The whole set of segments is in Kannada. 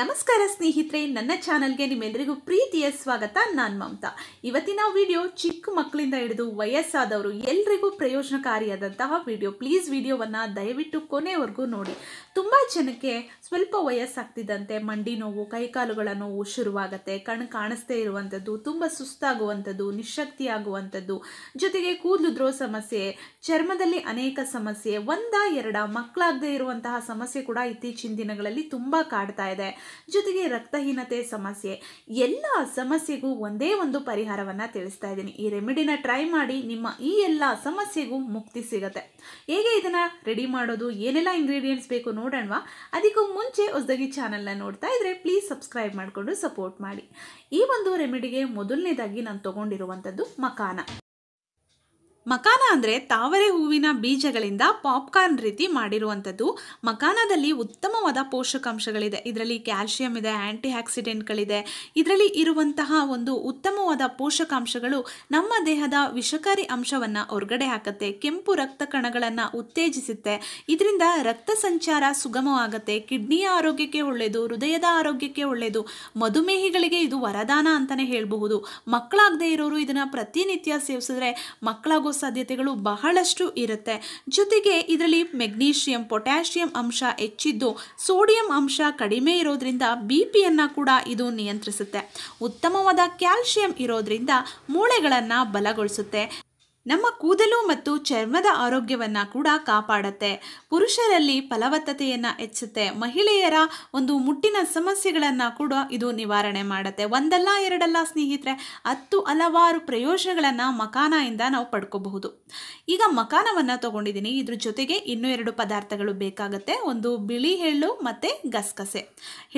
ನಮಸ್ಕಾರ ಸ್ನೇಹಿತರೆ ನನ್ನ ಚಾನಲ್ಗೆ ನಿಮ್ಮೆಲ್ಲರಿಗೂ ಪ್ರೀತಿಯ ಸ್ವಾಗತ ನಾನು ಮಮತಾ ಇವತ್ತಿನ ವಿಡಿಯೋ ಚಿಕ್ಕ ಮಕ್ಕಳಿಂದ ಹಿಡಿದು ವಯಸ್ಸಾದವರು ಎಲ್ರಿಗೂ ಪ್ರಯೋಜನಕಾರಿಯಾದಂತಹ ವಿಡಿಯೋ ಪ್ಲೀಸ್ ವಿಡಿಯೋವನ್ನು ದಯವಿಟ್ಟು ಕೊನೆವರೆಗೂ ನೋಡಿ ತುಂಬ ಜನಕ್ಕೆ ಸ್ವಲ್ಪ ವಯಸ್ಸಾಗ್ತಿದ್ದಂತೆ ಮಂಡಿ ನೋವು ಕೈಕಾಲುಗಳ ನೋವು ಶುರುವಾಗುತ್ತೆ ಕಣ್ಣು ಕಾಣಿಸ್ತೇ ಇರುವಂಥದ್ದು ತುಂಬ ಸುಸ್ತಾಗುವಂಥದ್ದು ನಿಶಕ್ತಿಯಾಗುವಂಥದ್ದು ಜೊತೆಗೆ ಜೊತೆಗೆ ಕೂದಲುದ್ರೋ ಸಮಸ್ಯೆ ಚರ್ಮದಲ್ಲಿ ಅನೇಕ ಸಮಸ್ಯೆ ಒಂದ ಎರಡ ಮಕ್ಕಳಾಗದೇ ಇರುವಂತಹ ಸಮಸ್ಯೆ ಕೂಡ ಇತ್ತೀಚಿನ ದಿನಗಳಲ್ಲಿ ತುಂಬ ಕಾಡ್ತಾ ಇದೆ ಜೊತೆಗೆ ರಕ್ತಹೀನತೆ ಸಮಸ್ಯೆ ಎಲ್ಲ ಸಮಸ್ಯೆಗೂ ಒಂದೇ ಒಂದು ಪರಿಹಾರವನ್ನು ತಿಳಿಸ್ತಾ ಇದ್ದೀನಿ ಈ ರೆಮಿಡಿನ ಟ್ರೈ ಮಾಡಿ ನಿಮ್ಮ ಈ ಎಲ್ಲ ಸಮಸ್ಯೆಗೂ ಮುಕ್ತಿ ಸಿಗುತ್ತೆ ಹೇಗೆ ಇದನ್ನು ರೆಡಿ ಮಾಡೋದು ಏನೆಲ್ಲ ಇಂಗ್ರೀಡಿಯೆಂಟ್ಸ್ ಬೇಕು ನೋಡೋಣವಾ ಅದಕ್ಕೂ ಮುಂಚೆ ಹೊಸದಾಗಿ ಚಾನೆಲ್ನ ನೋಡ್ತಾ ಇದ್ರೆ ಪ್ಲೀಸ್ ಸಬ್ಸ್ಕ್ರೈಬ್ ಮಾಡಿಕೊಂಡು ಸಪೋರ್ಟ್ ಮಾಡಿ ಈ ಒಂದು ರೆಮಿಡಿಗೆ ಮೊದಲನೇದಾಗಿ ನಾನು ತಗೊಂಡಿರುವಂಥದ್ದು ಮಕಾನ ಮಕಾನ ಅಂದರೆ ತಾವರೆ ಹೂವಿನ ಬೀಜಗಳಿಂದ ಪಾಪ್ಕಾರ್ನ್ ರೀತಿ ಮಾಡಿರುವಂಥದ್ದು ಮಕಾನದಲ್ಲಿ ಉತ್ತಮವಾದ ಪೋಷಕಾಂಶಗಳಿದೆ ಇದರಲ್ಲಿ ಕ್ಯಾಲ್ಶಿಯಂ ಇದೆ ಆ್ಯಂಟಿ ಆಕ್ಸಿಡೆಂಟ್ಗಳಿದೆ ಇದರಲ್ಲಿ ಇರುವಂತಹ ಒಂದು ಉತ್ತಮವಾದ ಪೋಷಕಾಂಶಗಳು ನಮ್ಮ ದೇಹದ ವಿಷಕಾರಿ ಅಂಶವನ್ನು ಹೊರಗಡೆ ಹಾಕುತ್ತೆ ಕೆಂಪು ರಕ್ತ ಕಣಗಳನ್ನು ಉತ್ತೇಜಿಸುತ್ತೆ ಇದರಿಂದ ರಕ್ತ ಸಂಚಾರ ಸುಗಮವಾಗುತ್ತೆ ಕಿಡ್ನಿಯ ಆರೋಗ್ಯಕ್ಕೆ ಒಳ್ಳೆಯದು ಹೃದಯದ ಆರೋಗ್ಯಕ್ಕೆ ಒಳ್ಳೆಯದು ಮಧುಮೇಹಿಗಳಿಗೆ ಇದು ವರದಾನ ಅಂತಲೇ ಹೇಳಬಹುದು ಮಕ್ಕಳಾಗದೇ ಇರೋರು ಇದನ್ನು ಪ್ರತಿನಿತ್ಯ ಸೇವಿಸಿದ್ರೆ ಮಕ್ಕಳಾಗೋ ಸಾಧ್ಯತೆಗಳು ಬಹಳಷ್ಟು ಇರುತ್ತೆ ಜೊತೆಗೆ ಇದರಲ್ಲಿ ಮೆಗ್ನೀಷಿಯಂ ಪೊಟ್ಯಾಷಿಯಂ ಅಂಶ ಹೆಚ್ಚಿದ್ದು ಸೋಡಿಯಂ ಅಂಶ ಕಡಿಮೆ ಇರೋದ್ರಿಂದ ಬಿ ಪಿಯನ್ನು ಕೂಡ ಇದು ನಿಯಂತ್ರಿಸುತ್ತೆ ಉತ್ತಮವಾದ ಕ್ಯಾಲ್ಶಿಯಂ ಇರೋದ್ರಿಂದ ಮೂಳೆಗಳನ್ನು ಬಲಗೊಳಿಸುತ್ತೆ ನಮ್ಮ ಕೂದಲು ಮತ್ತು ಚರ್ಮದ ಆರೋಗ್ಯವನ್ನು ಕೂಡ ಕಾಪಾಡುತ್ತೆ ಪುರುಷರಲ್ಲಿ ಫಲವತ್ತತೆಯನ್ನು ಹೆಚ್ಚುತ್ತೆ ಮಹಿಳೆಯರ ಒಂದು ಮುಟ್ಟಿನ ಸಮಸ್ಯೆಗಳನ್ನು ಕೂಡ ಇದು ನಿವಾರಣೆ ಮಾಡುತ್ತೆ ಒಂದಲ್ಲ ಎರಡಲ್ಲ ಸ್ನೇಹಿತರೆ ಹತ್ತು ಹಲವಾರು ಪ್ರಯೋಜನಗಳನ್ನು ಮಖಾನದಿಂದ ನಾವು ಪಡ್ಕೋಬಹುದು ಈಗ ಮಕಾನವನ್ನು ತಗೊಂಡಿದ್ದೀನಿ ಇದ್ರ ಜೊತೆಗೆ ಇನ್ನೂ ಎರಡು ಪದಾರ್ಥಗಳು ಬೇಕಾಗುತ್ತೆ ಒಂದು ಬಿಳಿ ಎಳ್ಳು ಮತ್ತು ಗಸಗಸೆ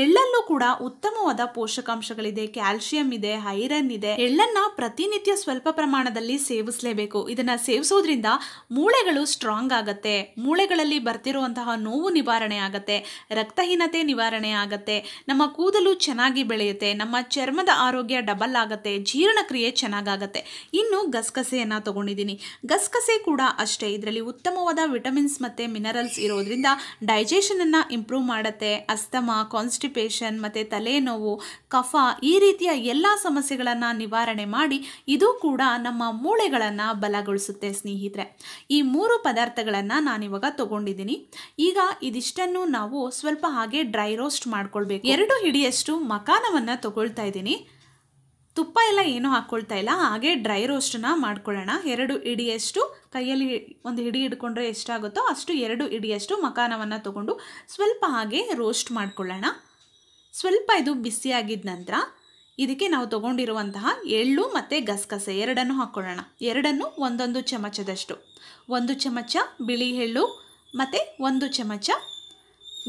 ಎಳ್ಳಲ್ಲೂ ಕೂಡ ಉತ್ತಮವಾದ ಪೋಷಕಾಂಶಗಳಿದೆ ಕ್ಯಾಲ್ಶಿಯಂ ಇದೆ ಐರನ್ ಇದೆ ಎಳ್ಳನ್ನು ಪ್ರತಿನಿತ್ಯ ಸ್ವಲ್ಪ ಪ್ರಮಾಣದಲ್ಲಿ ಸೇವಿಸಲೇಬೇಕು ಮಾಡಬೇಕು ಇದನ್ನು ಸೇವಿಸೋದ್ರಿಂದ ಮೂಳೆಗಳು ಸ್ಟ್ರಾಂಗ್ ಆಗುತ್ತೆ ಮೂಳೆಗಳಲ್ಲಿ ಬರ್ತಿರುವಂತಹ ನೋವು ನಿವಾರಣೆ ಆಗುತ್ತೆ ರಕ್ತಹೀನತೆ ನಿವಾರಣೆ ಆಗುತ್ತೆ ನಮ್ಮ ಕೂದಲು ಚೆನ್ನಾಗಿ ಬೆಳೆಯುತ್ತೆ ನಮ್ಮ ಚರ್ಮದ ಆರೋಗ್ಯ ಡಬಲ್ ಆಗುತ್ತೆ ಜೀರ್ಣಕ್ರಿಯೆ ಚೆನ್ನಾಗಾಗತ್ತೆ ಇನ್ನು ಗಸಗಸೆಯನ್ನು ತಗೊಂಡಿದ್ದೀನಿ ಗಸ್ಕಸೆ ಕೂಡ ಅಷ್ಟೇ ಇದರಲ್ಲಿ ಉತ್ತಮವಾದ ವಿಟಮಿನ್ಸ್ ಮತ್ತು ಮಿನರಲ್ಸ್ ಇರೋದ್ರಿಂದ ಡೈಜೆಷನನ್ನು ಇಂಪ್ರೂವ್ ಮಾಡುತ್ತೆ ಅಸ್ತಮ ಕಾನ್ಸ್ಟಿಪೇಷನ್ ಮತ್ತು ತಲೆನೋವು ಕಫ ಈ ರೀತಿಯ ಎಲ್ಲ ಸಮಸ್ಯೆಗಳನ್ನು ನಿವಾರಣೆ ಮಾಡಿ ಇದು ಕೂಡ ನಮ್ಮ ಮೂಳೆಗಳನ್ನು ಬಲಗೊಳಿಸುತ್ತೆ ಸ್ನೇಹಿತರೆ ಈ ಮೂರು ಪದಾರ್ಥಗಳನ್ನು ನಾನಿವಾಗ ತಗೊಂಡಿದ್ದೀನಿ ಈಗ ಇದಿಷ್ಟನ್ನು ನಾವು ಸ್ವಲ್ಪ ಹಾಗೆ ಡ್ರೈ ರೋಸ್ಟ್ ಮಾಡ್ಕೊಳ್ಬೇಕು ಎರಡು ಹಿಡಿಯಷ್ಟು ಮಕಾನವನ್ನು ತಗೊಳ್ತಾ ಇದ್ದೀನಿ ತುಪ್ಪ ಎಲ್ಲ ಏನೂ ಹಾಕ್ಕೊಳ್ತಾ ಇಲ್ಲ ಹಾಗೆ ಡ್ರೈ ರೋಸ್ಟನ್ನ ಮಾಡ್ಕೊಳ್ಳೋಣ ಎರಡು ಇಡಿಯಷ್ಟು ಕೈಯಲ್ಲಿ ಒಂದು ಹಿಡಿ ಹಿಡ್ಕೊಂಡ್ರೆ ಎಷ್ಟಾಗುತ್ತೋ ಅಷ್ಟು ಎರಡು ಹಿಡಿಯಷ್ಟು ಮಕಾನವನ್ನು ತಗೊಂಡು ಸ್ವಲ್ಪ ಹಾಗೆ ರೋಸ್ಟ್ ಮಾಡ್ಕೊಳ್ಳೋಣ ಸ್ವಲ್ಪ ಇದು ಬಿಸಿಯಾಗಿದ್ದ ನಂತರ ಇದಕ್ಕೆ ನಾವು ತಗೊಂಡಿರುವಂತಹ ಎಳ್ಳು ಮತ್ತು ಗಸಗಸೆ ಎರಡನ್ನು ಹಾಕ್ಕೊಳ್ಳೋಣ ಎರಡನ್ನು ಒಂದೊಂದು ಚಮಚದಷ್ಟು ಒಂದು ಚಮಚ ಬಿಳಿ ಎಳ್ಳು ಮತ್ತು ಒಂದು ಚಮಚ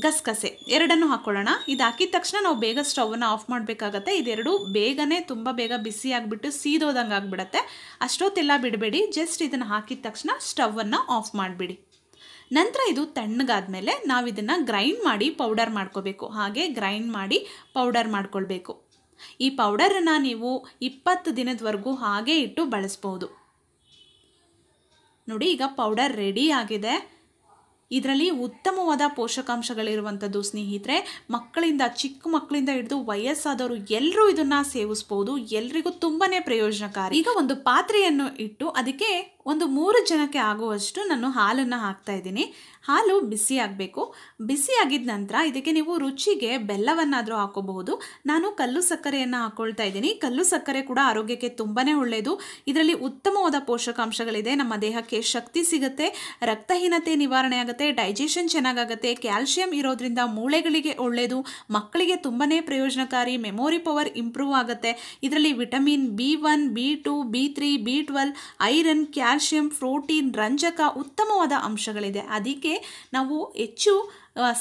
ಗಸಗಸೆ ಎರಡನ್ನು ಹಾಕ್ಕೊಳ್ಳೋಣ ಇದು ಹಾಕಿದ ತಕ್ಷಣ ನಾವು ಬೇಗ ಸ್ಟವನ್ನು ಆಫ್ ಮಾಡಬೇಕಾಗತ್ತೆ ಇದೆರಡು ಬೇಗನೆ ತುಂಬ ಬೇಗ ಬಿಸಿ ಆಗಿಬಿಟ್ಟು ಸೀದೋದಂಗೆ ಆಗಿಬಿಡತ್ತೆ ಅಷ್ಟೊತ್ತೆಲ್ಲ ಬಿಡಬೇಡಿ ಜಸ್ಟ್ ಇದನ್ನು ಹಾಕಿದ ತಕ್ಷಣ ಸ್ಟವನ್ನು ಆಫ್ ಮಾಡಿಬಿಡಿ ನಂತರ ಇದು ತಣ್ಣಗಾದ ಮೇಲೆ ನಾವು ಇದನ್ನು ಗ್ರೈಂಡ್ ಮಾಡಿ ಪೌಡರ್ ಮಾಡ್ಕೋಬೇಕು ಹಾಗೆ ಗ್ರೈಂಡ್ ಮಾಡಿ ಪೌಡರ್ ಮಾಡ್ಕೊಳ್ಬೇಕು ಈ ಪೌಡರನ್ನು ನೀವು ಇಪ್ಪತ್ತು ದಿನದವರೆಗೂ ಹಾಗೆ ಇಟ್ಟು ಬಳಸ್ಬೋದು ನೋಡಿ ಈಗ ಪೌಡರ್ ರೆಡಿ ಆಗಿದೆ ಇದರಲ್ಲಿ ಉತ್ತಮವಾದ ಪೋಷಕಾಂಶಗಳಿರುವಂಥದ್ದು ಸ್ನೇಹಿತರೆ ಮಕ್ಕಳಿಂದ ಚಿಕ್ಕ ಮಕ್ಕಳಿಂದ ಹಿಡಿದು ವಯಸ್ಸಾದವರು ಎಲ್ಲರೂ ಇದನ್ನು ಸೇವಿಸ್ಬೋದು ಎಲ್ರಿಗೂ ತುಂಬಾ ಪ್ರಯೋಜನಕಾರಿ ಈಗ ಒಂದು ಪಾತ್ರೆಯನ್ನು ಇಟ್ಟು ಅದಕ್ಕೆ ಒಂದು ಮೂರು ಜನಕ್ಕೆ ಆಗುವಷ್ಟು ನಾನು ಹಾಲನ್ನು ಹಾಕ್ತಾ ಇದ್ದೀನಿ ಹಾಲು ಬಿಸಿ ಆಗಬೇಕು ಬಿಸಿ ಆಗಿದ ನಂತರ ಇದಕ್ಕೆ ನೀವು ರುಚಿಗೆ ಬೆಲ್ಲವನ್ನಾದರೂ ಹಾಕೋಬಹುದು ನಾನು ಕಲ್ಲು ಸಕ್ಕರೆಯನ್ನು ಹಾಕ್ಕೊಳ್ತಾ ಇದ್ದೀನಿ ಕಲ್ಲು ಸಕ್ಕರೆ ಕೂಡ ಆರೋಗ್ಯಕ್ಕೆ ತುಂಬಾ ಒಳ್ಳೆಯದು ಇದರಲ್ಲಿ ಉತ್ತಮವಾದ ಪೋಷಕಾಂಶಗಳಿದೆ ನಮ್ಮ ದೇಹಕ್ಕೆ ಶಕ್ತಿ ಸಿಗುತ್ತೆ ರಕ್ತಹೀನತೆ ನಿವಾರಣೆ ಆಗುತ್ತೆ ಡೈಜೆಷನ್ ಚೆನ್ನಾಗಾಗುತ್ತೆ ಕ್ಯಾಲ್ಶಿಯಂ ಇರೋದ್ರಿಂದ ಮೂಳೆಗಳಿಗೆ ಒಳ್ಳೆಯದು ಮಕ್ಕಳಿಗೆ ತುಂಬಾ ಪ್ರಯೋಜನಕಾರಿ ಮೆಮೊರಿ ಪವರ್ ಇಂಪ್ರೂವ್ ಆಗುತ್ತೆ ಇದರಲ್ಲಿ vitamin B one B two B three B twelve iron ಕ್ಯಾಲ್ ಪೊಟ್ಯಾಷಿಯಂ ಪ್ರೋಟೀನ್ ರಂಜಕ ಉತ್ತಮವಾದ ಅಂಶಗಳಿದೆ ಅದಕ್ಕೆ ನಾವು ಹೆಚ್ಚು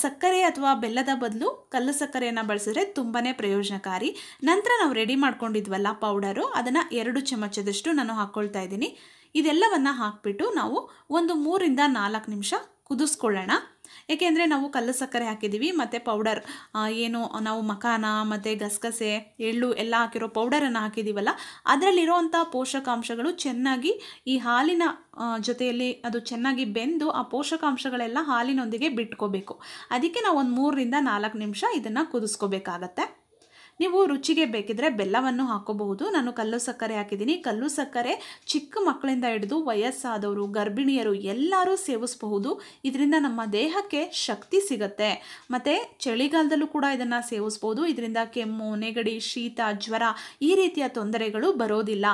ಸಕ್ಕರೆ ಅಥವಾ ಬೆಲ್ಲದ ಬದಲು ಕಲ್ಲು ಸಕ್ಕರೆಯನ್ನು ಬಳಸಿದ್ರೆ ತುಂಬಾ ಪ್ರಯೋಜನಕಾರಿ ನಂತರ ನಾವು ರೆಡಿ ಮಾಡ್ಕೊಂಡಿದ್ವಲ್ಲ ಪೌಡರು ಅದನ್ನು ಎರಡು ಚಮಚದಷ್ಟು ನಾನು ಹಾಕ್ಕೊಳ್ತಾ ಇದ್ದೀನಿ ಇದೆಲ್ಲವನ್ನು ಹಾಕಿಬಿಟ್ಟು ನಾವು ಒಂದು ಮೂರಿಂದ ನಾಲ್ಕು ನಿಮಿಷ ಕುದಿಸ್ಕೊಳ್ಳೋಣ ಏಕೆಂದರೆ ನಾವು ಕಲ್ಲು ಸಕ್ಕರೆ ಹಾಕಿದ್ದೀವಿ ಮತ್ತು ಪೌಡರ್ ಏನು ನಾವು ಮಖಾನ ಮತ್ತು ಗಸಗಸೆ ಎಳ್ಳು ಎಲ್ಲ ಹಾಕಿರೋ ಪೌಡರನ್ನು ಹಾಕಿದ್ದೀವಲ್ಲ ಅದರಲ್ಲಿರೋವಂಥ ಪೋಷಕಾಂಶಗಳು ಚೆನ್ನಾಗಿ ಈ ಹಾಲಿನ ಜೊತೆಯಲ್ಲಿ ಅದು ಚೆನ್ನಾಗಿ ಬೆಂದು ಆ ಪೋಷಕಾಂಶಗಳೆಲ್ಲ ಹಾಲಿನೊಂದಿಗೆ ಬಿಟ್ಕೋಬೇಕು ಅದಕ್ಕೆ ನಾವು ಒಂದು ಮೂರರಿಂದ ನಾಲ್ಕು ನಿಮಿಷ ಇದನ್ನು ಕುದಿಸ್ಕೋಬೇಕಾಗತ್ತೆ ನೀವು ರುಚಿಗೆ ಬೇಕಿದ್ರೆ ಬೆಲ್ಲವನ್ನು ಹಾಕೋಬಹುದು ನಾನು ಕಲ್ಲು ಸಕ್ಕರೆ ಹಾಕಿದ್ದೀನಿ ಕಲ್ಲು ಸಕ್ಕರೆ ಚಿಕ್ಕ ಮಕ್ಕಳಿಂದ ಹಿಡಿದು ವಯಸ್ಸಾದವರು ಗರ್ಭಿಣಿಯರು ಎಲ್ಲರೂ ಸೇವಿಸಬಹುದು ಇದರಿಂದ ನಮ್ಮ ದೇಹಕ್ಕೆ ಶಕ್ತಿ ಸಿಗುತ್ತೆ ಮತ್ತು ಚಳಿಗಾಲದಲ್ಲೂ ಕೂಡ ಇದನ್ನು ಸೇವಿಸ್ಬೋದು ಇದರಿಂದ ಕೆಮ್ಮು ನೆಗಡಿ ಶೀತ ಜ್ವರ ಈ ರೀತಿಯ ತೊಂದರೆಗಳು ಬರೋದಿಲ್ಲ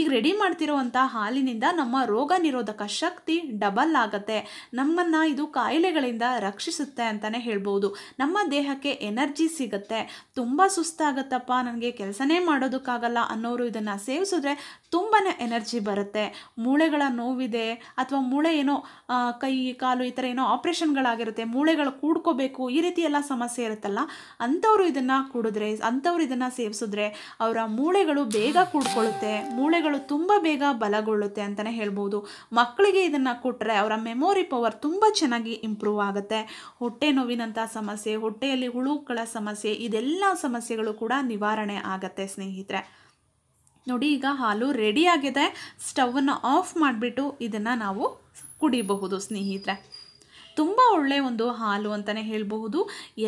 ಈಗ ರೆಡಿ ಮಾಡ್ತಿರೋವಂಥ ಹಾಲಿನಿಂದ ನಮ್ಮ ರೋಗ ನಿರೋಧಕ ಶಕ್ತಿ ಡಬಲ್ ಆಗುತ್ತೆ ನಮ್ಮನ್ನು ಇದು ಕಾಯಿಲೆಗಳಿಂದ ರಕ್ಷಿಸುತ್ತೆ ಅಂತಲೇ ಹೇಳ್ಬೋದು ನಮ್ಮ ದೇಹಕ್ಕೆ ಎನರ್ಜಿ ಸಿಗುತ್ತೆ ತುಂಬ ಸುಸ್ತ ಆಗತ್ತಪ್ಪ ನನಗೆ ಕೆಲಸನೇ ಮಾಡೋದಕ್ಕಾಗಲ್ಲ ಅನ್ನೋರು ಇದನ್ನು ಸೇವಿಸಿದ್ರೆ ತುಂಬಾ ಎನರ್ಜಿ ಬರುತ್ತೆ ಮೂಳೆಗಳ ನೋವಿದೆ ಅಥವಾ ಮೂಳೆ ಏನೋ ಕೈ ಕಾಲು ಈ ಥರ ಏನೋ ಆಪ್ರೇಷನ್ಗಳಾಗಿರುತ್ತೆ ಮೂಳೆಗಳು ಕೂಡ್ಕೋಬೇಕು ಈ ರೀತಿ ಎಲ್ಲ ಸಮಸ್ಯೆ ಇರುತ್ತಲ್ಲ ಅಂಥವ್ರು ಇದನ್ನು ಕೂಡಿದ್ರೆ ಅಂಥವ್ರು ಇದನ್ನು ಸೇವಿಸಿದ್ರೆ ಅವರ ಮೂಳೆಗಳು ಬೇಗ ಕೂಡ್ಕೊಳ್ಳುತ್ತೆ ಮೂಳೆಗಳು ತುಂಬ ಬೇಗ ಬಲಗೊಳ್ಳುತ್ತೆ ಅಂತಲೇ ಹೇಳ್ಬೋದು ಮಕ್ಕಳಿಗೆ ಇದನ್ನು ಕೊಟ್ಟರೆ ಅವರ ಮೆಮೊರಿ ಪವರ್ ತುಂಬ ಚೆನ್ನಾಗಿ ಇಂಪ್ರೂವ್ ಆಗುತ್ತೆ ಹೊಟ್ಟೆ ನೋವಿನಂಥ ಸಮಸ್ಯೆ ಹೊಟ್ಟೆಯಲ್ಲಿ ಹುಳುಗಳ ಸಮಸ್ಯೆ ಇದೆಲ್ಲ ಸಮಸ್ಯೆಗಳು ಕೂಡ ನಿವಾರಣೆ ಆಗುತ್ತೆ ಸ್ನೇಹಿತರೆ ನೋಡಿ ಈಗ ಹಾಲು ರೆಡಿಯಾಗಿದೆ ಆಗಿದೆ ಸ್ಟವನ್ನು ಆಫ್ ಮಾಡಿಬಿಟ್ಟು ಇದನ್ನು ನಾವು ಕುಡಿಬಹುದು ಸ್ನೇಹಿತರೆ ತುಂಬ ಒಳ್ಳೆಯ ಒಂದು ಹಾಲು ಅಂತಲೇ ಹೇಳಬಹುದು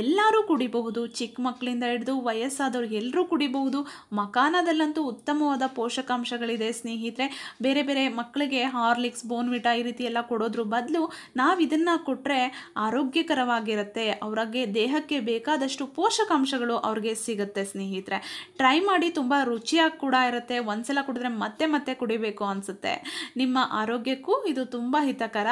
ಎಲ್ಲರೂ ಕುಡಿಬಹುದು ಚಿಕ್ಕ ಮಕ್ಕಳಿಂದ ಹಿಡಿದು ವಯಸ್ಸಾದವರು ಎಲ್ಲರೂ ಕುಡಿಬಹುದು ಮಕಾನದಲ್ಲಂತೂ ಉತ್ತಮವಾದ ಪೋಷಕಾಂಶಗಳಿದೆ ಸ್ನೇಹಿತರೆ ಬೇರೆ ಬೇರೆ ಮಕ್ಕಳಿಗೆ ಹಾರ್ಲಿಕ್ಸ್ ಬೋನ್ವಿಟಾ ಈ ರೀತಿ ಎಲ್ಲ ಕೊಡೋದ್ರ ಬದಲು ನಾವು ಇದನ್ನು ಕೊಟ್ಟರೆ ಆರೋಗ್ಯಕರವಾಗಿರುತ್ತೆ ಅವ್ರಿಗೆ ದೇಹಕ್ಕೆ ಬೇಕಾದಷ್ಟು ಪೋಷಕಾಂಶಗಳು ಅವ್ರಿಗೆ ಸಿಗುತ್ತೆ ಸ್ನೇಹಿತರೆ ಟ್ರೈ ಮಾಡಿ ತುಂಬ ರುಚಿಯಾಗಿ ಕೂಡ ಇರುತ್ತೆ ಒಂದ್ಸಲ ಕುಡಿದ್ರೆ ಮತ್ತೆ ಮತ್ತೆ ಕುಡಿಬೇಕು ಅನಿಸುತ್ತೆ ನಿಮ್ಮ ಆರೋಗ್ಯಕ್ಕೂ ಇದು ತುಂಬ ಹಿತಕರ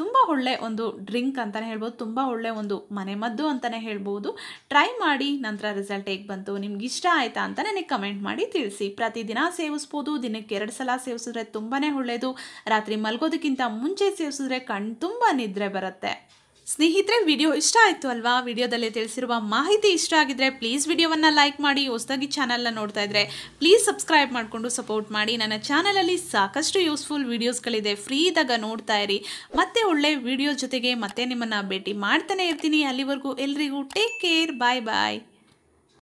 ತುಂಬ ಒಳ್ಳೆಯ ಒಂದು ಡ್ರಿಂಕ್ ಡ್ರಿಂಕ್ ಅಂತಲೇ ಹೇಳ್ಬೋದು ತುಂಬ ಒಳ್ಳೆ ಒಂದು ಮನೆಮದ್ದು ಅಂತಲೇ ಹೇಳ್ಬೋದು ಟ್ರೈ ಮಾಡಿ ನಂತರ ರಿಸಲ್ಟ್ ಹೇಗೆ ಬಂತು ನಿಮ್ಗೆ ಇಷ್ಟ ಆಯಿತಾ ಅಂತ ನನಗೆ ಕಮೆಂಟ್ ಮಾಡಿ ತಿಳಿಸಿ ಪ್ರತಿದಿನ ಸೇವಿಸ್ಬೋದು ದಿನಕ್ಕೆ ಎರಡು ಸಲ ಸೇವಿಸಿದ್ರೆ ತುಂಬಾ ಒಳ್ಳೆಯದು ರಾತ್ರಿ ಮಲಗೋದಕ್ಕಿಂತ ಮುಂಚೆ ಸೇವಿಸಿದ್ರೆ ಕಣ್ ತುಂಬ ನಿದ್ರೆ ಬರುತ್ತೆ ಸ್ನೇಹಿತರೆ ವಿಡಿಯೋ ಇಷ್ಟ ಆಯಿತು ಅಲ್ವಾ ವಿಡಿಯೋದಲ್ಲಿ ತಿಳಿಸಿರುವ ಮಾಹಿತಿ ಇಷ್ಟ ಆಗಿದ್ರೆ ಪ್ಲೀಸ್ ವಿಡಿಯೋವನ್ನು ಲೈಕ್ ಮಾಡಿ ಹೊಸದಾಗಿ ಚಾನಲ್ನ ನೋಡ್ತಾ ಇದ್ರೆ ಪ್ಲೀಸ್ ಸಬ್ಸ್ಕ್ರೈಬ್ ಮಾಡಿಕೊಂಡು ಸಪೋರ್ಟ್ ಮಾಡಿ ನನ್ನ ಚಾನಲಲ್ಲಿ ಸಾಕಷ್ಟು ಯೂಸ್ಫುಲ್ ವೀಡಿಯೋಸ್ಗಳಿದೆ ಫ್ರೀ ಇದಾಗ ನೋಡ್ತಾ ಇರಿ ಮತ್ತೆ ಒಳ್ಳೆ ವಿಡಿಯೋ ಜೊತೆಗೆ ಮತ್ತೆ ನಿಮ್ಮನ್ನು ಭೇಟಿ ಮಾಡ್ತಾನೆ ಇರ್ತೀನಿ ಅಲ್ಲಿವರೆಗೂ ಎಲ್ರಿಗೂ ಟೇಕ್ ಕೇರ್ ಬಾಯ್ ಬಾಯ್